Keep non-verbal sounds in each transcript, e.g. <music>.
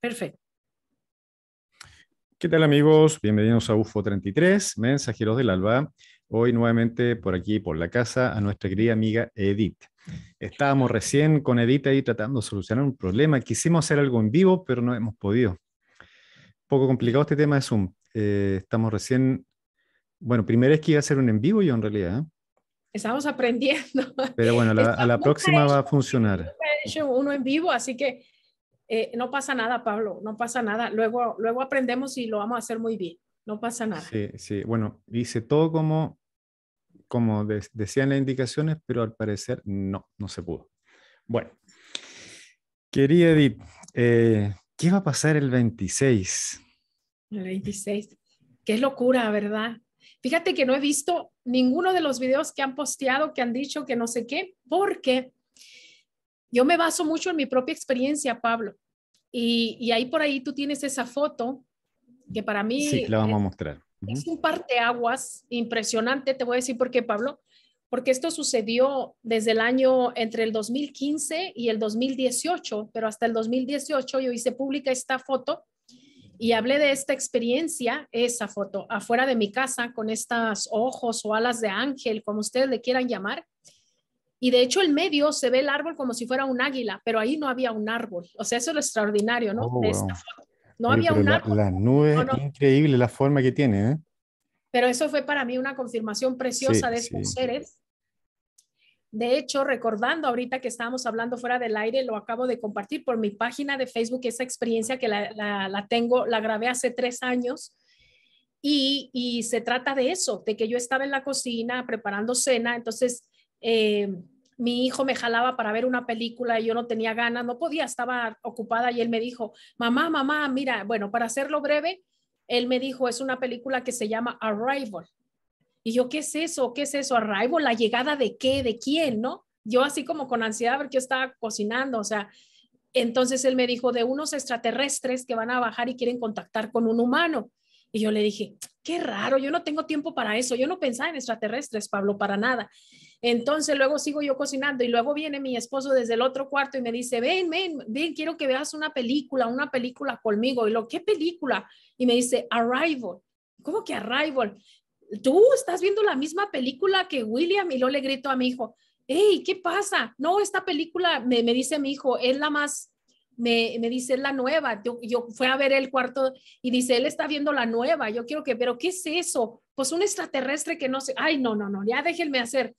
Perfecto. ¿Qué tal amigos? Bienvenidos a UFO 33, Mensajeros del Alba. Hoy nuevamente por aquí, por la casa, a nuestra querida amiga Edith. Estábamos recién con Edith ahí tratando de solucionar un problema. Quisimos hacer algo en vivo, pero no hemos podido. Un poco complicado este tema de Zoom. Eh, estamos recién, bueno, primero vez que iba a hacer un en vivo yo en realidad. ¿eh? Estamos aprendiendo. Pero bueno, a la próxima va a funcionar. Uno en vivo, así que eh, no pasa nada, Pablo, no pasa nada. Luego, luego aprendemos y lo vamos a hacer muy bien. No pasa nada. Sí, sí. Bueno, hice todo como, como decían las indicaciones, pero al parecer no, no se pudo. Bueno, querida Edith, eh, ¿qué va a pasar el 26? El 26. Qué locura, ¿verdad? Fíjate que no he visto ninguno de los videos que han posteado, que han dicho que no sé qué, porque yo me baso mucho en mi propia experiencia, Pablo. Y, ahí por ahí tú tienes esa foto que para mí... la vamos a mostrar. Es un parteaguas impresionante, te voy a decir por qué, Pablo. Porque esto sucedió desde el año entre el 2015 y el 2018, pero hasta el 2018 yo hice pública esta foto y hablé de esta experiencia, esa foto, afuera de mi casa con estas ojos o alas de ángel, como ustedes le quieran llamar. Y de hecho el medio se ve el árbol como si fuera un águila, pero ahí no había un árbol. O sea, eso es lo extraordinario, ¿no? Oh, no había un árbol. La nube, increíble la forma que tiene, ¿eh? Pero eso fue para mí una confirmación preciosa de estos seres. De hecho, recordando ahorita que estábamos hablando fuera del aire, lo acabo de compartir por mi página de Facebook, esa experiencia que la, la, tengo, la grabé hace tres años. Y, y, se trata de eso, de que yo estaba en la cocina preparando cena, entonces eh, mi hijo me jalaba para ver una película y yo no tenía ganas, no podía, estaba ocupada y él me dijo, mamá, mamá, mira, bueno, para hacerlo breve, él me dijo, es una película que se llama Arrival. Y yo, ¿qué es eso? ¿Qué es eso? Arrival, la llegada de qué, de quién, ¿no? Yo así como con ansiedad porque yo estaba cocinando, o sea, entonces él me dijo de unos extraterrestres que van a bajar y quieren contactar con un humano. Y yo le dije, qué raro, yo no tengo tiempo para eso, yo no pensaba en extraterrestres, Pablo, para nada. Entonces luego sigo yo cocinando y luego viene mi esposo desde el otro cuarto y me dice, ven, ven, ven, quiero que veas una película, una película conmigo. Y lo, ¿qué película? Y me dice, Arrival. ¿Cómo que Arrival? Tú estás viendo la misma película que William y luego le grito a mi hijo, hey, ¿qué pasa? No, esta película, me, me dice mi hijo, es la más me, dice, la nueva. Yo, yo fui a ver el cuarto y dice, él está viendo la nueva. Yo quiero que, pero ¿qué es eso? Pues un extraterrestre que no sé. Ay, no, no, no, ya déjenme hacer.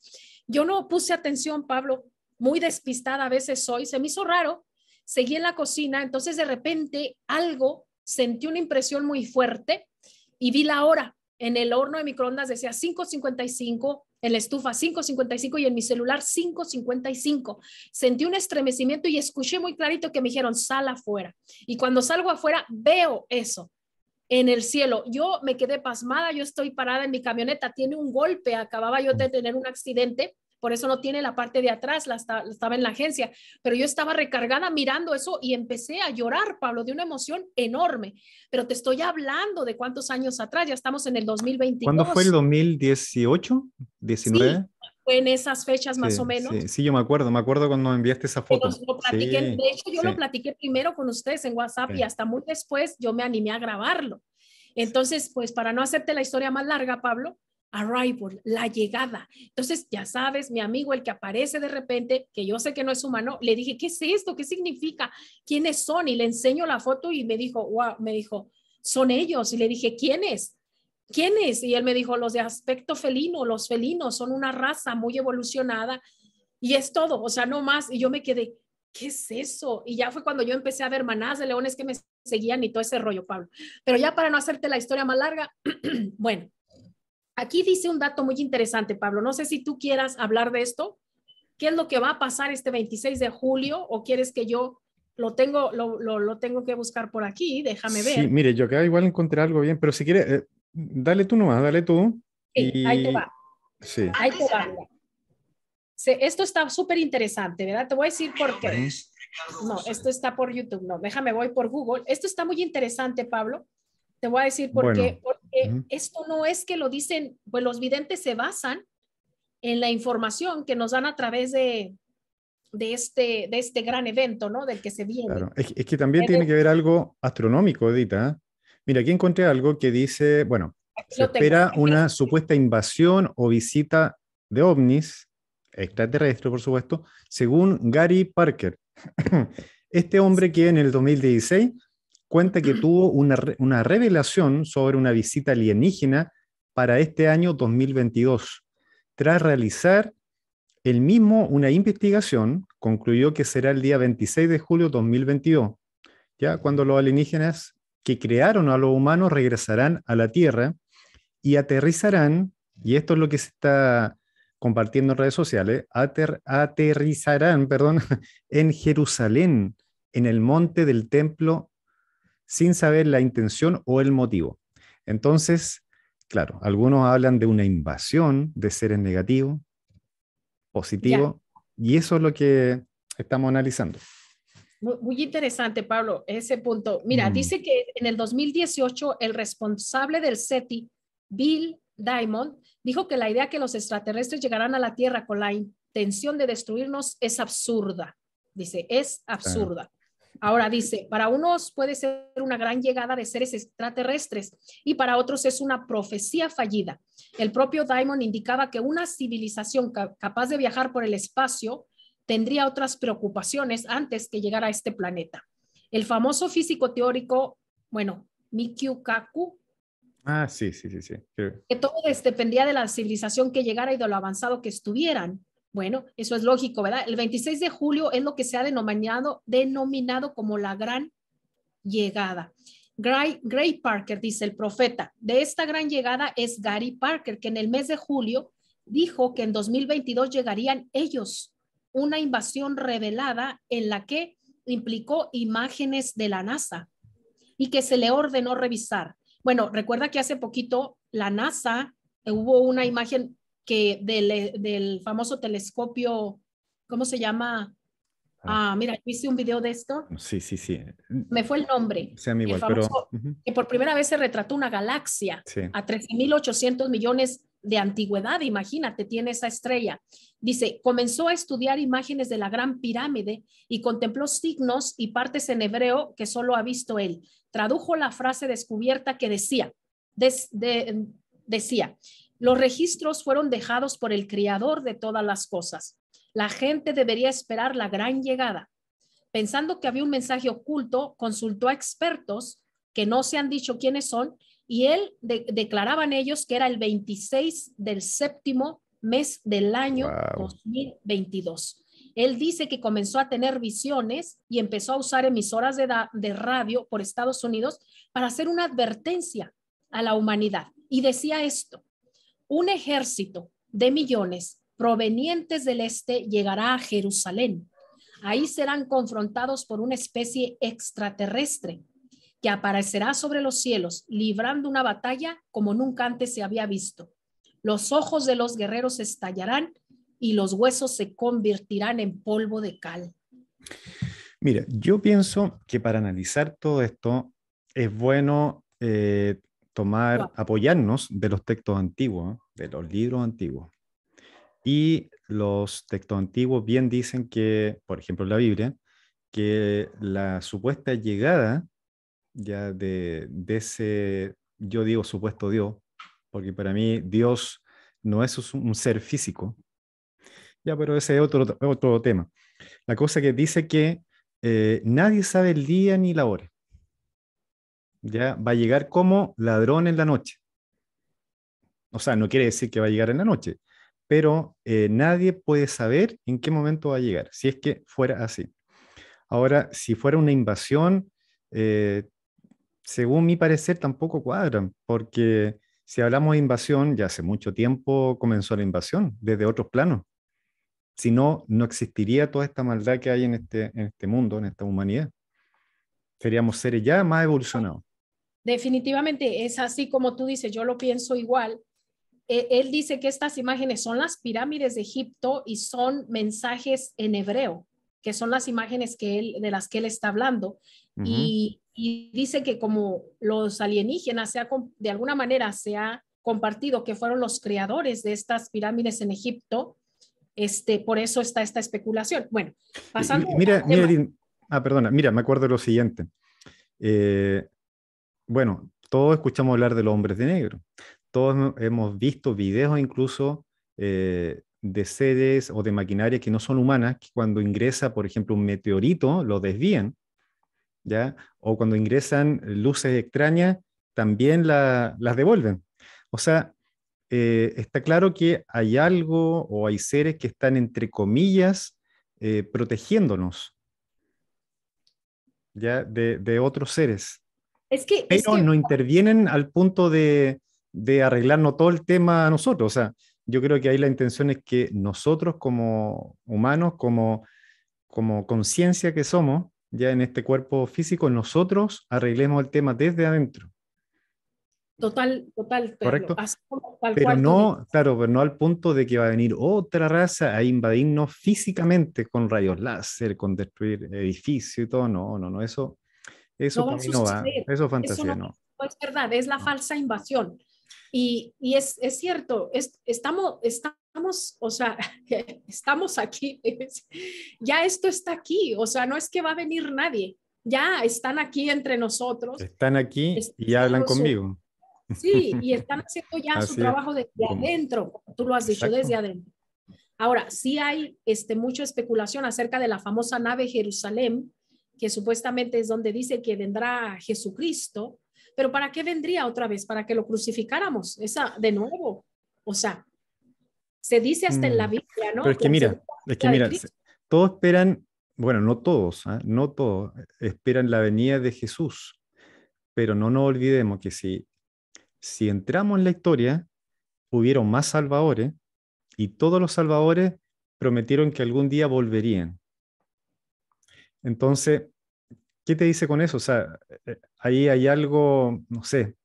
Yo no puse atención, Pablo, muy despistada a veces soy, se me hizo raro. Seguí en la cocina, entonces de repente algo, sentí una impresión muy fuerte y vi la hora. En el horno de microondas decía 555 en la estufa 555 y en mi celular 555. Sentí un estremecimiento y escuché muy clarito que me dijeron, sal afuera. Y cuando salgo afuera, veo eso en el cielo. Yo me quedé pasmada, yo estoy parada en mi camioneta, tiene un golpe, acababa yo de tener un accidente por eso no tiene la parte de atrás, la, estaba en la agencia, pero yo estaba recargada mirando eso y empecé a llorar, Pablo, de una emoción enorme, pero te estoy hablando de cuántos años atrás, ya estamos en el 2022. ¿Cuándo fue el 2018? ¿19? Sí en esas fechas más o menos. Sí, yo me acuerdo, me acuerdo cuando enviaste esa foto. de hecho, yo lo platiqué primero con ustedes en WhatsApp y hasta muy después yo me animé a grabarlo. Entonces, pues para no hacerte la historia más larga, Pablo, arrival, la llegada. Entonces, ya sabes, mi amigo, el que aparece de repente, que yo sé que no es humano, le dije, ¿qué es esto? ¿Qué significa? ¿Quiénes son? Y le enseño la foto y me dijo, wow, me dijo, son ellos. Y le dije, ¿quiénes? ¿Quiénes? Y él me dijo, los de aspecto felino, los felinos son una raza muy evolucionada y es todo, o sea, no más. Y yo me quedé, ¿qué es eso? Y ya fue cuando yo empecé a ver manadas de leones que me seguían y todo ese rollo, Pablo. Pero ya para no hacerte la historia más larga, <clears throat> bueno Aquí dice un dato muy interesante, Pablo. No sé si tú quieras hablar de esto. ¿Qué es lo que va a pasar este 26 de julio? ¿O quieres que yo lo tengo, lo, tengo que buscar por aquí? Déjame ver. Sí, mire, yo que igual encontré algo bien, pero si quieres, eh, dale tú nomás, dale tú. ahí te va. Sí. Ahí te va. esto está súper interesante, ¿verdad? Te voy a decir por qué. No, esto está por YouTube. No, déjame, voy por Google. Esto está muy interesante, Pablo. Te voy a decir por qué. Esto no es que lo dicen, pues los videntes se basan en la información que nos dan a través de, de, este, de este gran evento, ¿no? Del que se viene. Claro. Es, que también eh, tiene que ver algo astronómico, Edita. Mira, aquí encontré algo que dice, bueno, se espera una supuesta invasión o visita de ovnis, extraterrestre, por supuesto, según Gary Parker. <clears throat> Este hombre que en el 2016 cuenta que tuvo una, revelación sobre una visita alienígena para este año 2022. Tras realizar el mismo una investigación, concluyó que será el día 26 de julio 2022, ya cuando los alienígenas que crearon a los humanos regresarán a la Tierra y aterrizarán, y esto es lo que se está compartiendo en redes sociales, aterrizarán, <laughs> perdón, en Jerusalén, en el monte del templo sin saber la intención o el motivo. Entonces, claro, algunos hablan de una invasión de seres negativos, positivos, y eso es lo que estamos analizando. Muy interesante, Pablo, ese punto. Mira, mm. dice que en el 2018 el responsable del SETI, Bill Diamond, dijo que la idea que los extraterrestres llegarán a la Tierra con la intención de destruirnos es absurda. Dice, es absurda. Ahora dice, para unos puede ser una gran llegada de seres extraterrestres y para otros es una profecía fallida. El propio Diamond indicaba que una civilización capaz de viajar por el espacio tendría otras preocupaciones antes que llegar a este planeta. El famoso físico teórico, bueno, Mikio Kaku. Ah, sí, sí, sí. Que todo dependía de la civilización que llegara y de lo avanzado que estuvieran. Bueno, eso es lógico, ¿verdad? El 26 de julio es lo que se ha denominado, denominado como la gran llegada. Gray, Gray, Parker, dice el profeta, de esta gran llegada es Gary Parker, que en el mes de julio dijo que en 2022 llegarían ellos, una invasión revelada en la que implicó imágenes de la NASA y que se le ordenó revisar. Bueno, recuerda que hace poquito la NASA eh, hubo una imagen que del, famoso telescopio, ¿cómo se llama? Ah, ah mira, hice un video de esto. Sí, sí, sí. Me fue el nombre. igual, pero... Que por primera vez se retrató una galaxia a 13.800 millones de antigüedad, imagínate, tiene esa estrella. Dice, comenzó a estudiar imágenes de la gran pirámide y contempló signos y partes en hebreo que solo ha visto él. Tradujo la frase descubierta que decía, des, de, decía, los registros fueron dejados por el Creador de todas las cosas. La gente debería esperar la gran llegada. Pensando que había un mensaje oculto, consultó a expertos que no se han dicho quiénes son y él declaraban ellos que era el 26 del séptimo mes del año 2022. Él dice que comenzó a tener visiones y empezó a usar emisoras de radio por Estados Unidos para hacer una advertencia a la humanidad. Y decía esto, un ejército de millones provenientes del este llegará a Jerusalén. Ahí serán confrontados por una especie extraterrestre que aparecerá sobre los cielos, librando una batalla como nunca antes se había visto. Los ojos de los guerreros estallarán y los huesos se convertirán en polvo de cal. Mira, yo pienso que para analizar todo esto es bueno eh, tomar, apoyarnos de los textos antiguos, de los libros antiguos. Y los textos antiguos bien dicen que, por ejemplo, la Biblia, que la supuesta llegada ya de, ese, yo digo supuesto Dios, porque para mí Dios no es un ser físico. Ya, pero ese es otro, otro tema. La cosa que dice que eh, nadie sabe el día ni la hora ya va a llegar como ladrón en la noche. O sea, no quiere decir que va a llegar en la noche, pero eh, nadie puede saber en qué momento va a llegar, si es que fuera así. Ahora, si fuera una invasión, eh, según mi parecer tampoco cuadran, porque si hablamos de invasión, ya hace mucho tiempo comenzó la invasión, desde otros planos. Si no, no existiría toda esta maldad que hay en este, en este mundo, en esta humanidad. Seríamos seres ya más evolucionados. Definitivamente es así como tú dices, yo lo pienso igual. Eh, él dice que estas imágenes son las pirámides de Egipto y son mensajes en hebreo, que son las imágenes que él, de las que él está hablando. y, dice que como los alienígenas de alguna manera se ha compartido que fueron los creadores de estas pirámides en Egipto, este, por eso está esta especulación. Bueno, eh, pasando. Mira, ah, perdona, mira, me acuerdo lo siguiente. Eh, bueno, todos escuchamos hablar de los hombres de negro. Todos hemos visto videos incluso eh, de sedes o de maquinarias que no son humanas, que cuando ingresa, por ejemplo, un meteorito, lo desvían, ¿ya? O cuando ingresan luces extrañas, también las devuelven. O sea, eh, está claro que hay algo o hay seres que están, entre comillas, eh, protegiéndonos, ¿ya? de otros seres. Es que, pero no intervienen al punto de, arreglarnos todo el tema a nosotros. O sea, yo creo que ahí la intención es que nosotros como humanos, como, como conciencia que somos, ya en este cuerpo físico, nosotros arreglemos el tema desde adentro. Total, total. Correcto. pero no, claro, pero no al punto de que va a venir otra raza a invadirnos físicamente con rayos láser, con destruir edificios y todo. No, no, no, eso eso no va no va. Eso fantasía, no, Es verdad, es la falsa invasión. Y, y es, es, cierto, estamos, estamos, o sea, <laughs> estamos aquí. ya esto está aquí, o sea, no es que va a venir nadie. Ya están aquí entre nosotros. Están aquí y hablan conmigo. sí, y están haciendo ya su trabajo desde adentro, tú lo has dicho, desde adentro. Ahora, sí hay este, mucha especulación acerca de la famosa nave Jerusalén, que supuestamente es donde dice que vendrá Jesucristo, pero ¿para qué vendría otra vez? Para que lo crucificáramos, esa de nuevo. O sea, se dice hasta en la mm. Biblia, ¿no? Pero es que mira, es que mira, todos esperan, bueno, no todos, ¿ah? no todos esperan la venida de Jesús, pero no nos olvidemos que si, si entramos en la historia, hubieron más salvadores y todos los salvadores prometieron que algún día volverían. Entonces, ¿Qué te dice con eso? O sea, eh, ahí hay algo, no sé,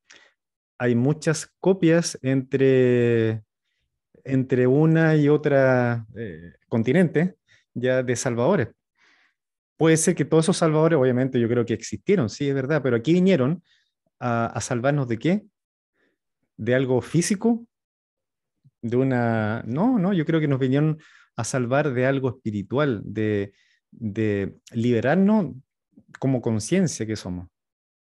hay muchas copias entre, entre una y otra eh, continente ya de salvadores. Puede ser que todos esos salvadores, obviamente yo creo que existieron, sí, es verdad, pero aquí vinieron a, salvarnos de qué? ¿De algo físico? ¿De una... No, no, yo creo que nos vinieron a salvar de algo espiritual, de, de liberarnos como conciencia que somos.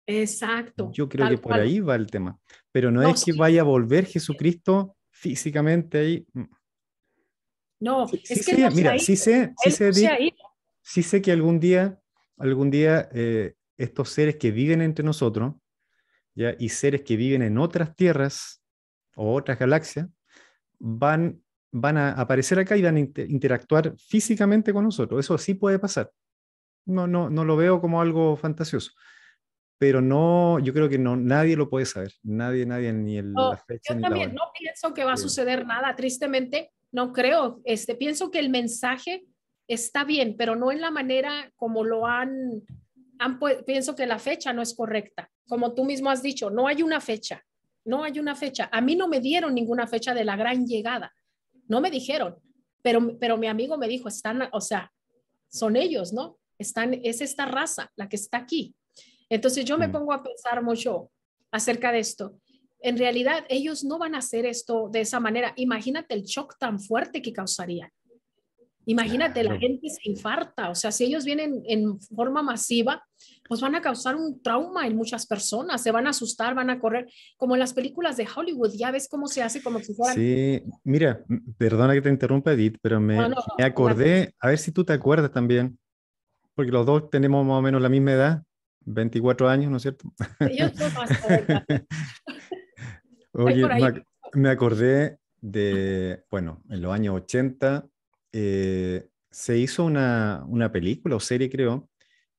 Exacto. Yo creo que por ahí va el tema. Pero no, es que vaya a volver Jesucristo físicamente ahí. No, es que mira, sí sé, sí sé, que algún día, algún día eh, estos seres que viven entre nosotros, ¿ya? y seres que viven en otras tierras o otras galaxias, van, van a aparecer acá y van a interactuar físicamente con nosotros. Eso sí puede pasar no, no, no lo veo como algo fantasioso. Pero no, yo creo que no, nadie lo puede saber. Nadie, nadie, ni el, la fecha. Yo también no pienso que va a suceder nada, tristemente, no creo. Este, pienso que el mensaje está bien, pero no en la manera como lo han, han pienso que la fecha no es correcta. Como tú mismo has dicho, no hay una fecha, no hay una fecha. A mí no me dieron ninguna fecha de la gran llegada, no me dijeron, pero, pero mi amigo me dijo, están, o sea, son ellos, ¿no? es esta raza la que está aquí. Entonces yo me mm. pongo a pensar mucho acerca de esto. En realidad, ellos no van a hacer esto de esa manera. Imagínate el shock tan fuerte que causaría. Imagínate, la gente se infarta. O sea, si ellos vienen en forma masiva, pues van a causar un trauma en muchas personas. Se van a asustar, van a correr. Como en las películas de Hollywood, ya ves cómo se hace como si fueran. Sí, mira, perdona que te interrumpa, Edith, pero me, me acordé, a ver si tú te acuerdas también porque los dos tenemos más o menos la misma edad, 24 años, ¿no es cierto? Yo <laughs> me, acordé de, bueno, en los años 80 eh, se hizo una, película o serie, creo,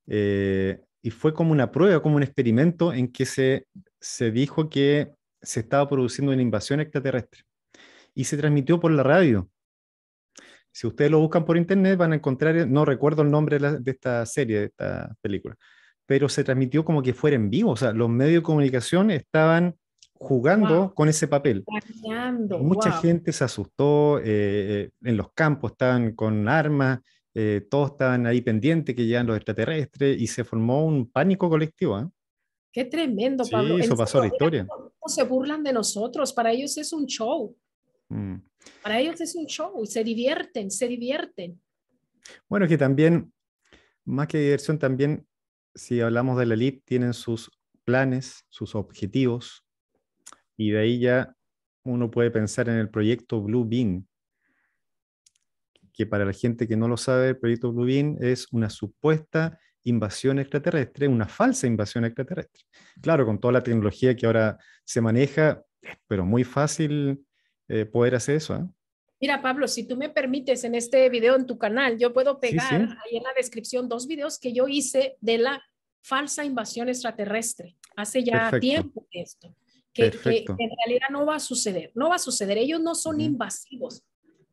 eh, y fue como una prueba, como un experimento en que se, se dijo que se estaba produciendo una invasión extraterrestre y se transmitió por la radio. Si ustedes lo buscan por internet, van a encontrar, eh, no recuerdo el nombre de, esta serie, de esta película, pero se transmitió como que fuera en vivo. O sea, los medios de comunicación estaban jugando con ese papel. Mucha gente se asustó, eh, eh, en los campos estaban con armas, todos estaban ahí pendientes que llegan los extraterrestres y se formó un pánico colectivo. Qué tremendo, Pablo. Sí, eso pasó la historia. Se burlan de nosotros, para ellos es un show. Mm. Para ellos es un show se divierten, se divierten. Bueno, que también, más que diversión, también, si hablamos de la elite, tienen sus planes, sus objetivos, y de ahí ya uno puede pensar en el proyecto Blue Bean, que para la gente que no lo sabe, el proyecto Blue Bean es una supuesta invasión extraterrestre, una falsa invasión extraterrestre. Claro, con toda la tecnología que ahora se maneja, pero muy fácil eh, poder hacer eso. ¿eh? Mira, Pablo, si tú me permites en este video en tu canal, yo puedo pegar ahí en la descripción dos videos que yo hice de la falsa invasión extraterrestre. Hace ya tiempo que esto, que, en realidad no va a suceder, no va a suceder. Ellos no son invasivos.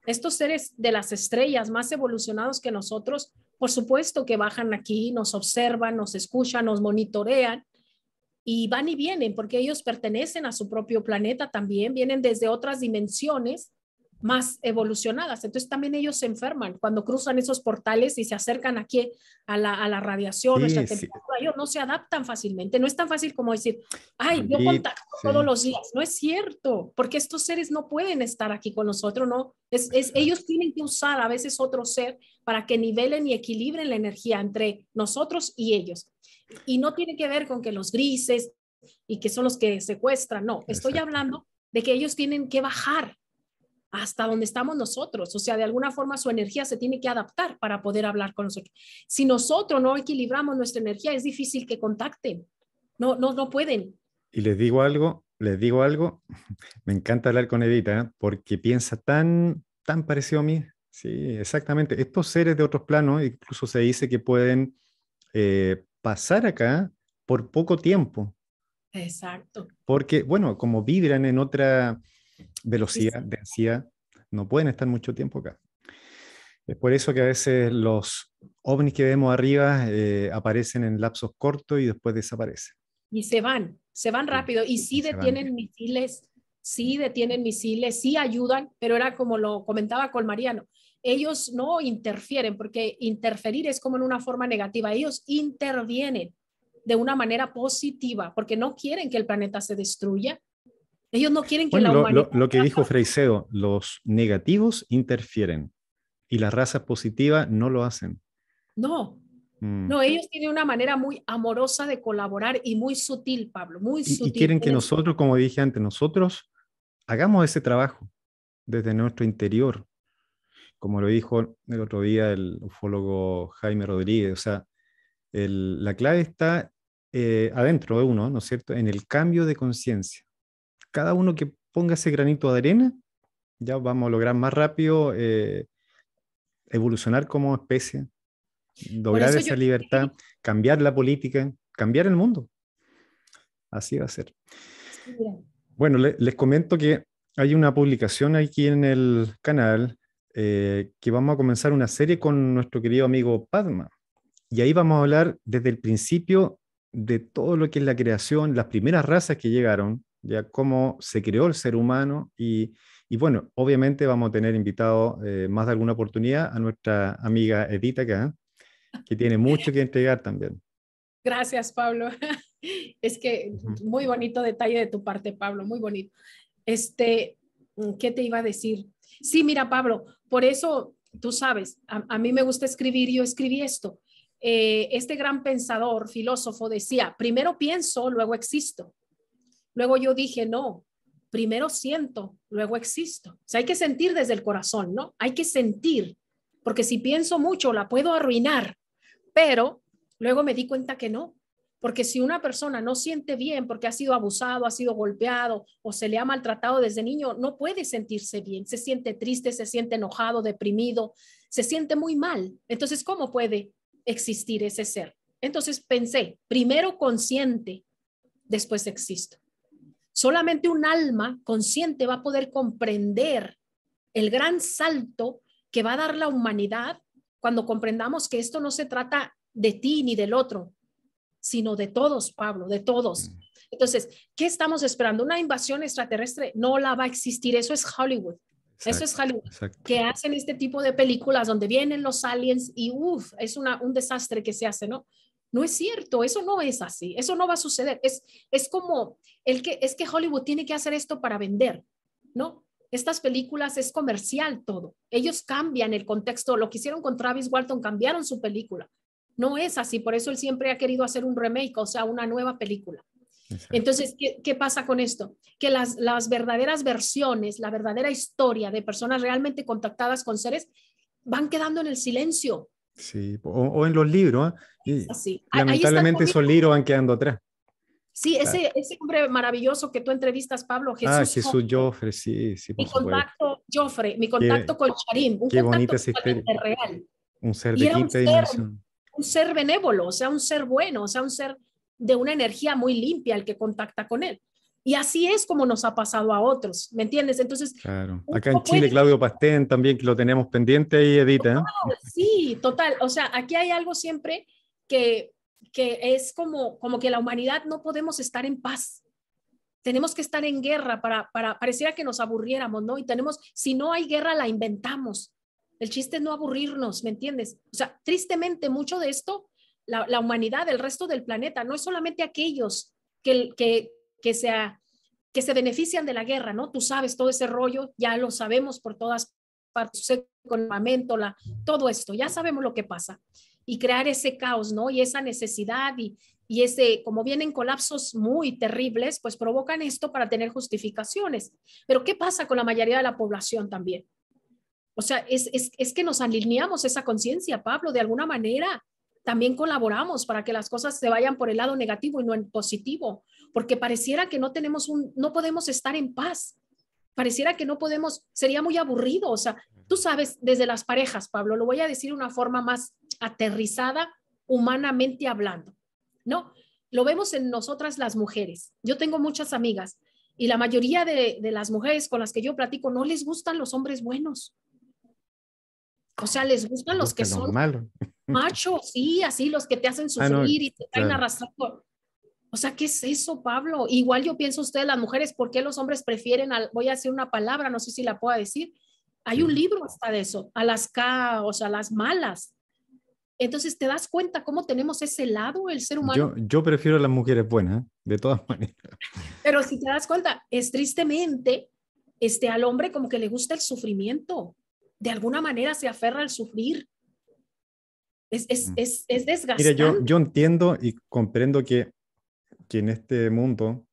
Estos seres de las estrellas más evolucionados que nosotros, por supuesto que bajan aquí, nos observan, nos escuchan, nos monitorean y van y vienen porque ellos pertenecen a su propio planeta también, vienen desde otras dimensiones más evolucionadas. Entonces también ellos se enferman cuando cruzan esos portales y se acercan aquí a la, radiación, nuestra temperatura. Ellos no se adaptan fácilmente. No es tan fácil como decir, ay, yo contacto todos los días. No es cierto, porque estos seres no pueden estar aquí con nosotros, ¿no? Es, ellos tienen que usar a veces otro ser para que nivelen y equilibren la energía entre nosotros y ellos. Y no tiene que ver con que los grises y que son los que secuestran, no, estoy hablando de que ellos tienen que bajar hasta donde estamos nosotros, o sea, de alguna forma su energía se tiene que adaptar para poder hablar con nosotros. Si nosotros no equilibramos nuestra energía, es difícil que contacten. No no no pueden. Y les digo algo, les digo algo, <laughs> me encanta hablar con Edita ¿eh? porque piensa tan tan parecido a mí. Sí, exactamente. Estos seres de otros planos incluso se dice que pueden eh, pasar acá por poco tiempo. Exacto. Porque, bueno, como vibran en otra velocidad, no pueden estar mucho tiempo acá. Es por eso que a veces los ovnis que vemos arriba eh, aparecen en lapsos cortos y después desaparecen. Y se van, se van rápido. Y sí detienen misiles sí detienen misiles, sí ayudan, pero era como lo comentaba con Mariano, ellos no interfieren porque interferir es como en una forma negativa, ellos intervienen de una manera positiva porque no quieren que el planeta se destruya. Ellos no quieren que la humanidad... Lo, que dijo Freiseo, los negativos interfieren y la raza positiva no lo hacen. No, mm. no, ellos tienen una manera muy amorosa de colaborar y muy sutil, Pablo, muy sutil. Y quieren que nosotros, como dije antes, nosotros hagamos ese trabajo desde nuestro interior, como lo dijo el otro día el ufólogo Jaime Rodríguez. O sea, la clave está eh, adentro de uno, ¿no es cierto?, en el cambio de conciencia. Cada uno que ponga ese granito de arena, ya vamos a lograr más rápido eh, evolucionar como especie, lograr esa libertad, cambiar la política, cambiar el mundo. Así va a ser. Bueno, les comento que hay una publicación aquí en el canal eh, que vamos a comenzar una serie con nuestro querido amigo Padma. Y ahí vamos a hablar desde el principio de todo lo que es la creación, las primeras razas que llegaron, ya cómo se creó el ser humano y, bueno, obviamente vamos a tener invitado eh, más de alguna oportunidad a nuestra amiga Edita acá, que tiene mucho que entregar también. Gracias, Pablo. <laughs> Es que muy bonito detalle de tu parte, Pablo, muy bonito. Este, ¿qué te iba a decir? Sí, mira, Pablo, por eso tú sabes, a, mí me gusta escribir, yo escribí esto. Eh, este gran pensador, filósofo, decía, primero pienso, luego existo. Luego yo dije, no, primero siento, luego existo. O sea, hay que sentir desde el corazón, ¿no? Hay que sentir, porque si pienso mucho, la puedo arruinar, pero luego me di cuenta que no, porque si una persona no siente bien porque ha sido abusado, ha sido golpeado o se le ha maltratado desde niño, no puede sentirse bien, se siente triste, se siente enojado, deprimido, se siente muy mal. Entonces, ¿cómo puede existir ese ser? Entonces pensé, primero consciente, después existo. Solamente un alma consciente va a poder comprender el gran salto que va a dar la humanidad cuando comprendamos que esto no se trata de ti ni del otro, sino de todos, Pablo, de todos. Mm. Entonces, ¿qué estamos esperando? ¿Una invasión extraterrestre? No la va a existir, eso es Hollywood. Eso es Hollywood, que hacen este tipo de películas donde vienen los aliens y uff, es una, un desastre que se hace, ¿no? No es cierto, eso no es así, eso no va a suceder. Es, es como, el que, es que Hollywood tiene que hacer esto para vender, ¿no? Estas películas es comercial todo. Ellos cambian el contexto, lo que hicieron con Travis Walton, cambiaron su película no es así, por eso él siempre ha querido hacer un remake, o sea, una nueva película. Entonces, ¿qué, pasa con esto? Que las, verdaderas versiones, la verdadera historia de personas realmente contactadas con seres van quedando en el silencio. Sí, o, en los libros. ¿eh? Lamentablemente esos libros van quedando atrás. Sí, ese, ese, hombre maravilloso que tú entrevistas, Pablo Jesús. Ah, Jesús Joffre, sí, sí. mi contacto, con Charim. Un qué contacto bonita Real. Un ser de quinta un ser benévolo, o sea, un ser bueno, o sea, un ser de una energía muy limpia el que contacta con él. Y así es como nos ha pasado a otros, ¿me entiendes? Entonces, claro. Acá en Chile, Claudio Pastén también, que lo tenemos pendiente y edita. ¿eh? sí, total. O sea, aquí hay algo siempre que, que es como, como que la humanidad no podemos estar en paz. Tenemos que estar en guerra para, para, pareciera que nos aburriéramos, ¿no? Y tenemos, si no hay guerra, la inventamos. El chiste es no aburrirnos, ¿me entiendes? O sea, tristemente mucho de esto, la, humanidad, el resto del planeta, no es solamente aquellos que, que, que, sea, que se benefician de la guerra, ¿no? Tú sabes todo ese rollo, ya lo sabemos por todas partes, con armamento, la, todo esto, ya sabemos lo que pasa. Y crear ese caos, ¿no? Y esa necesidad y, y ese, como vienen colapsos muy terribles, pues provocan esto para tener justificaciones. Pero ¿qué pasa con la mayoría de la población también? O sea, es, que nos alineamos esa conciencia, Pablo, de alguna manera también colaboramos para que las cosas se vayan por el lado negativo y no en positivo, porque pareciera que no tenemos un, no podemos estar en paz, pareciera que no podemos, sería muy aburrido, o sea, tú sabes, desde las parejas, Pablo, lo voy a decir de una forma más aterrizada, humanamente hablando, ¿no? Lo vemos en nosotras las mujeres. Yo tengo muchas amigas y la mayoría de las mujeres con las que yo platico no les gustan los hombres buenos. O sea, les gustan los que son machos, sí, así, los que te hacen ah, sufrir y te traen arrastrando. O sea, ¿qué es eso, Pablo? Igual yo pienso ustedes, las mujeres, ¿por qué los hombres prefieren, voy a decir una palabra, no sé si la puedo decir, hay un libro hasta de eso, a las o a las malas. Entonces, ¿te das cuenta cómo tenemos ese lado, el ser humano? Yo, prefiero a las mujeres buenas, ¿eh? de todas <laughs> maneras. Pero si te das cuenta, es tristemente, este, al hombre como que le gusta el sufrimiento de alguna manera se aferra al sufrir. Es, es, mm. desgastante. Mira, yo, entiendo y comprendo que, en este mundo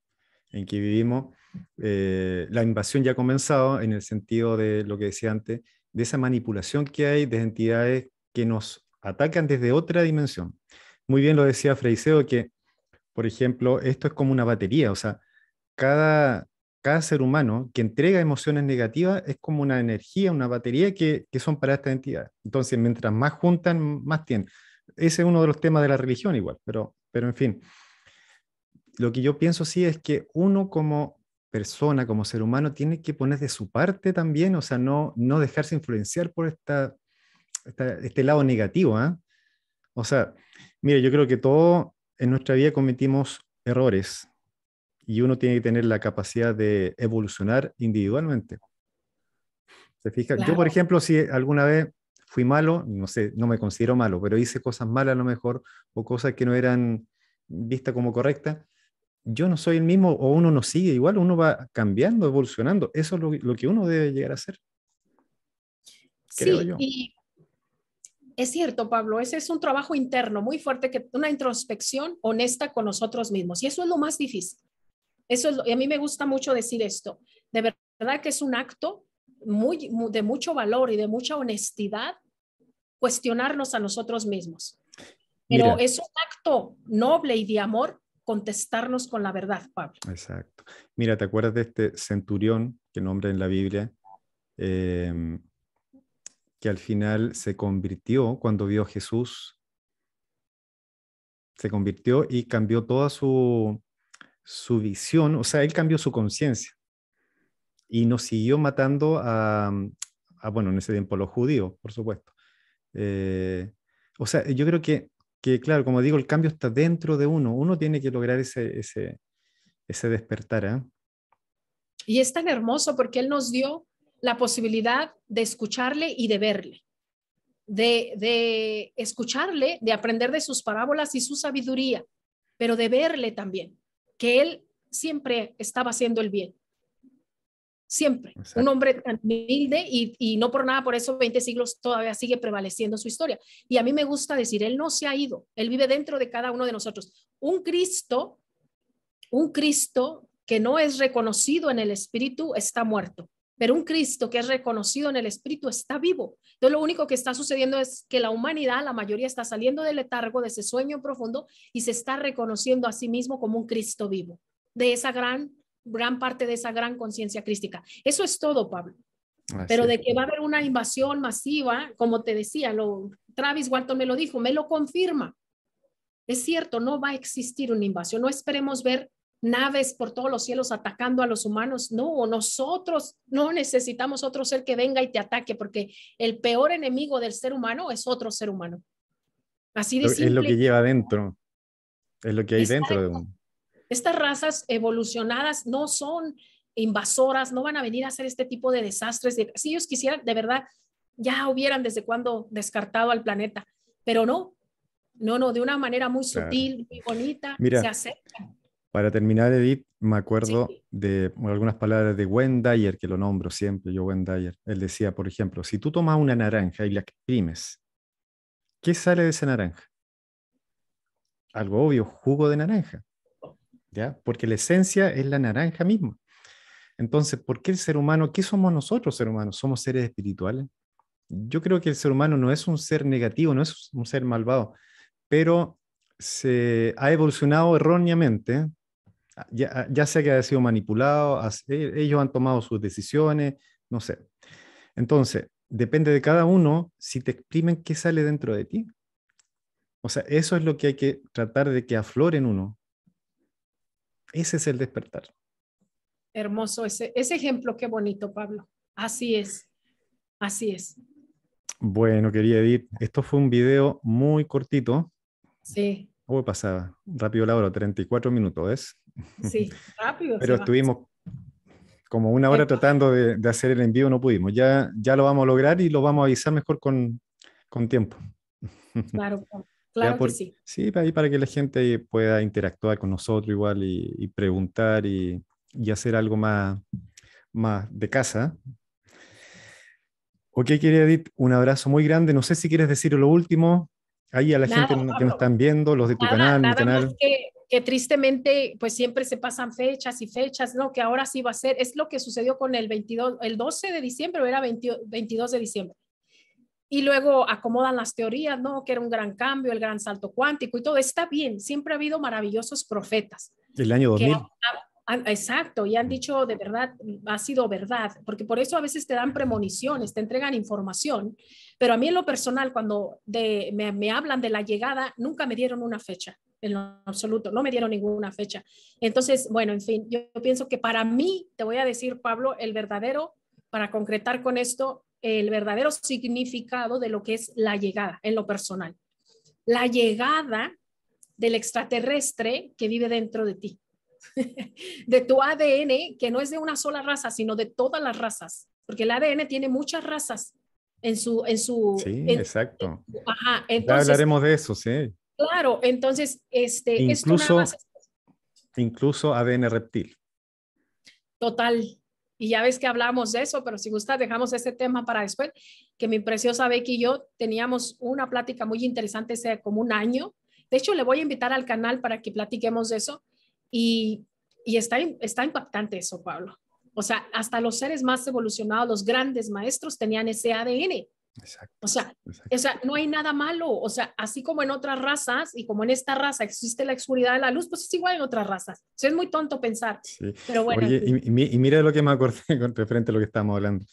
en que vivimos, eh, la invasión ya ha comenzado en el sentido de lo que decía antes, de esa manipulación que hay de entidades que nos atacan desde otra dimensión. Muy bien lo decía Freiseo, que, por ejemplo, esto es como una batería, o sea, cada, cada ser humano que entrega emociones negativas es como una energía, una batería que, que son para esta entidad. Entonces, mientras más juntan, más tienen. Ese es uno de los temas de la religión igual, pero, pero en fin. Lo que yo pienso sí es que uno como persona, como ser humano, tiene que poner de su parte también, o sea, no, no dejarse influenciar por esta, este lado negativo. ¿ah? O sea, mire, yo creo que todos en nuestra vida cometimos errores, y uno tiene que tener la capacidad de evolucionar individualmente. ¿Se fija? Yo, por ejemplo, si alguna vez fui malo, no sé, no me considero malo, pero hice cosas malas a lo mejor o cosas que no eran vistas como correctas, yo no soy el mismo o uno no sigue igual, uno va cambiando, evolucionando. Eso es lo, que uno debe llegar a hacer. sí, es cierto, Pablo, ese es un trabajo interno muy fuerte, que una introspección honesta con nosotros mismos. Y eso es lo más difícil y a mí me gusta mucho decir esto. De verdad que es un acto muy, de mucho valor y de mucha honestidad cuestionarnos a nosotros mismos. Pero es un acto noble y de amor contestarnos con la verdad, Pablo. Exacto. Mira, ¿te acuerdas de este centurión que nombra en la Biblia? Em, que al final se convirtió cuando vio a Jesús. Se convirtió y cambió toda su, su visión, o sea, él cambió su conciencia y nos siguió matando a, bueno, en ese tiempo los judíos, por supuesto. Eh, o sea, yo creo que, que, claro, como digo, el cambio está dentro de uno, uno tiene que lograr ese, ese, ese despertar. ¿eh? Y es tan hermoso porque Él nos dio la posibilidad de escucharle y de verle, de, de escucharle, de aprender de sus parábolas y su sabiduría, pero de verle también que él siempre estaba haciendo el bien. Siempre. Un hombre tan humilde y, y, no por nada, por eso 20 siglos todavía sigue prevaleciendo su historia. Y a mí me gusta decir, él no se ha ido, él vive dentro de cada uno de nosotros. Un Cristo, un Cristo que no es reconocido en el Espíritu, está muerto. Pero un Cristo que es reconocido en el Espíritu está vivo. Entonces lo único que está sucediendo es que la humanidad, la mayoría está saliendo del letargo, de ese sueño profundo y se está reconociendo a sí mismo como un Cristo vivo, de esa gran, gran parte de esa gran conciencia crística. Eso es todo, Pablo. Pero de que va a haber una invasión masiva, como te decía, lo, Travis Walton me lo dijo, me lo confirma. Es cierto, no va a existir una invasión. No esperemos ver naves por todos los cielos atacando a los humanos. No, nosotros no necesitamos otro ser que venga y te ataque, porque el peor enemigo del ser humano es otro ser humano. Así de Es lo que lleva dentro, es lo que hay dentro de uno. Estas razas evolucionadas no son invasoras, no van a venir a hacer este tipo de desastres. Si ellos quisieran, de verdad, ya hubieran desde cuando descartado al planeta, pero no, no, no, de una manera muy sutil, muy bonita, se aceptan. Para terminar, Edith, me acuerdo de algunas palabras de Wendayer, que lo nombro siempre, yo Wendayer. Él decía, por ejemplo, si tú tomas una naranja y la exprimes, ¿qué sale de esa naranja? Algo obvio, jugo de naranja. ¿Ya? Porque la esencia es la naranja misma. Entonces, ¿por qué el ser humano? ¿Qué somos nosotros, ser humanos? ¿Somos seres espirituales? Yo creo que el ser humano no es un ser negativo, no es un ser malvado, pero se ha evolucionado erróneamente Ah, ya, ah, ya sea que haya sido manipulado, e, ellos han tomado sus decisiones, no sé. Entonces, depende de cada uno si te exprimen qué sale dentro de ti. O sea, eso es lo que hay que tratar de que afloren uno. Ese es el despertar. Hermoso ese, ejemplo, qué bonito, Pablo. Así es, así es. Bueno, quería decir, esto fue un video muy cortito. Sí. ¿Cómo pasar Rápido la 34 minutos, es Sí, <laughs> rápido. Pero estuvimos como una hora tratando de, hacer el envío, no pudimos. Ya, ya lo vamos a lograr y lo vamos a avisar mejor con, con tiempo. <laughs> Claro, claro que sí. Sí, pues, para, que la gente pueda interactuar con nosotros igual y, preguntar y, hacer algo más, más de casa. Ok, querida Edith, un abrazo muy grande. No sé si quieres decir lo último ahí a la gente que nos están viendo, los de tu canal, mi canal. Que que tristemente pues siempre se pasan fechas y fechas, ¿no? Que ahora sí va a ser, es lo que sucedió con el 22, el 12 de diciembre, o era 22 de diciembre. Y luego acomodan las teorías, ¿no? Que era un gran cambio, el gran salto cuántico y todo. Está bien, siempre ha habido maravillosos profetas. Del año 2000. exacto, y han dicho de verdad, ha sido verdad, porque por eso a veces te dan premoniciones, te entregan información, pero a mí en lo personal, cuando me hablan de la llegada, nunca me dieron una fecha en lo absoluto, no me dieron ninguna fecha. Entonces, bueno, en fin, yo, pienso que para mí, te voy a decir, Pablo, el verdadero, para concretar con esto, el verdadero significado de lo que es la llegada en lo personal. La llegada del extraterrestre que vive dentro de ti, <laughs> de tu ADN, que no es de una sola raza, sino de todas las razas, porque el ADN tiene muchas razas en su... En su sí, exacto. hablaremos de eso, sí. Claro, entonces, este, incluso, incluso ADN reptil. Total. Y ya ves que hablamos de eso, pero si gustas, dejamos ese tema para después, que mi preciosa Becky y yo teníamos una plática muy interesante hace como un año. De hecho, le voy a invitar al canal para que platiquemos de eso. Y, y está, está impactante eso, Pablo. O sea, hasta los seres más evolucionados, los grandes maestros, tenían ese ADN o sea, no hay nada malo. O sea, así como en otras razas y como en esta raza existe la oscuridad de la luz, pues es igual en otras razas. O es muy tonto pensar. Pero bueno. Oye, y, mira lo que me acordé <laughs> con a lo que estábamos hablando.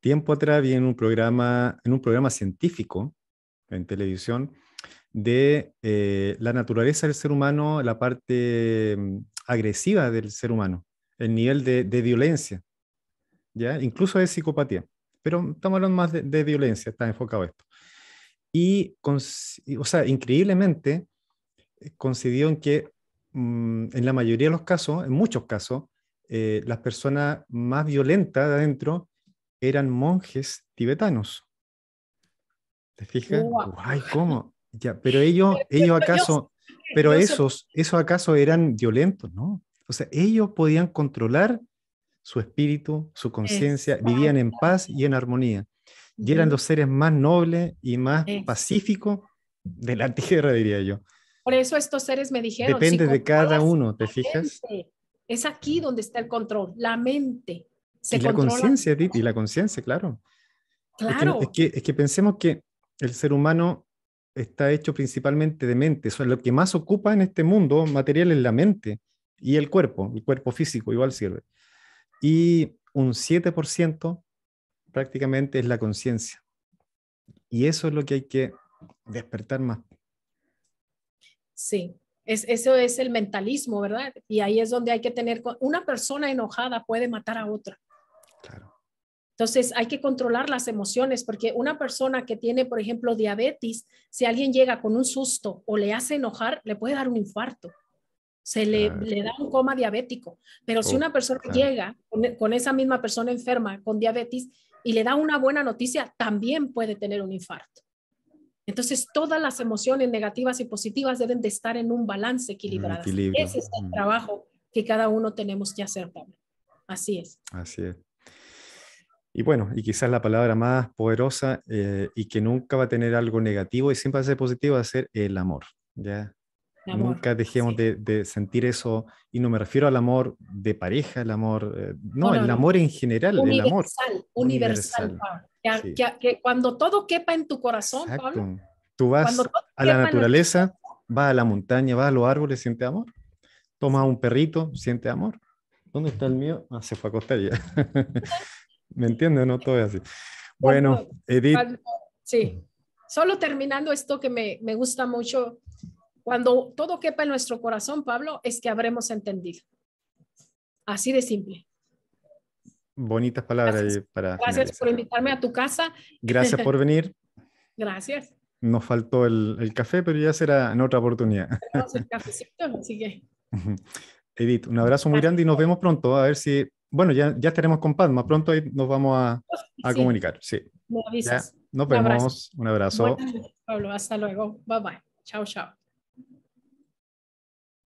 Tiempo atrás vi en un programa, en un programa científico en televisión de eh, la naturaleza del ser humano, la parte mm, agresiva del ser humano, el nivel de, de violencia, ¿ya? incluso de psicopatía pero estamos hablando más de, violencia, está enfocado esto. Y, o sea, increíblemente, eh, coincidió en que mm, en la mayoría de los casos, en muchos casos, eh, las personas más violentas de adentro eran monjes tibetanos. ¿Te fijas? Ay, ¿cómo? Ya, pero ellos, ellos acaso, pero esos, esos acaso eran violentos, ¿no? O sea, ellos podían controlar su espíritu, su conciencia, vivían en paz y en armonía. Y eran los seres más nobles y más pacíficos de la <laughs> tierra, diría yo. Por eso estos seres me dijeron. Depende de cada uno, ¿te fijas? es aquí donde está el control, la mente. y la conciencia, Titi, la conciencia, claro. Claro. Es que, pensemos que el ser humano está hecho principalmente de mente. Eso es lo que más ocupa en este mundo material es la mente y el cuerpo, el cuerpo físico igual sirve y un 7% prácticamente es la conciencia. Y eso es lo que hay que despertar más. Sí, es, eso es el mentalismo, ¿verdad? Y ahí es donde hay que tener, una persona enojada puede matar a otra. Claro. Entonces hay que controlar las emociones porque una persona que tiene, por ejemplo, diabetes, si alguien llega con un susto o le hace enojar, le puede dar un infarto se le, da un coma diabético. Pero si una persona llega con, esa misma persona enferma con diabetes y le da una buena noticia, también puede tener un infarto. Entonces, todas las emociones negativas y positivas deben de estar en un balance equilibrado. Ese es el trabajo que cada uno tenemos que hacer, Pablo. Así es. Así es. Y bueno, y quizás la palabra más poderosa eh, y que nunca va a tener algo negativo y siempre va a ser positivo va a ser el amor. ¿ya? Nunca dejemos de, sentir eso, y no me refiero al amor de pareja, el amor, eh, no, el amor en general, el amor. Universal, universal. Que, cuando todo quepa en tu corazón, Tú vas a la naturaleza, vas a la montaña, vas a los árboles, siente amor. Tomas un perrito, siente amor. ¿Dónde está el mío? Ah, se fue a acostar ya. <laughs> ¿Me entiendes? No todo es así. Bueno, Edith. Sí, solo terminando esto que me, me gusta mucho cuando todo quepa en nuestro corazón, Pablo, es que habremos entendido. Así de simple. Bonitas palabras gracias. para. Gracias por invitarme a tu casa. Gracias por venir. gracias. Nos faltó el, café, pero ya será en otra oportunidad. el cafecito, así que. Edith, un abrazo muy grande y nos vemos pronto. A ver si, bueno, ya, ya estaremos con Padma. Pronto nos vamos a, comunicar. Sí. Me avisas. nos vemos. Un abrazo. Un abrazo. Pablo. Hasta luego. Bye bye. Chao, chao.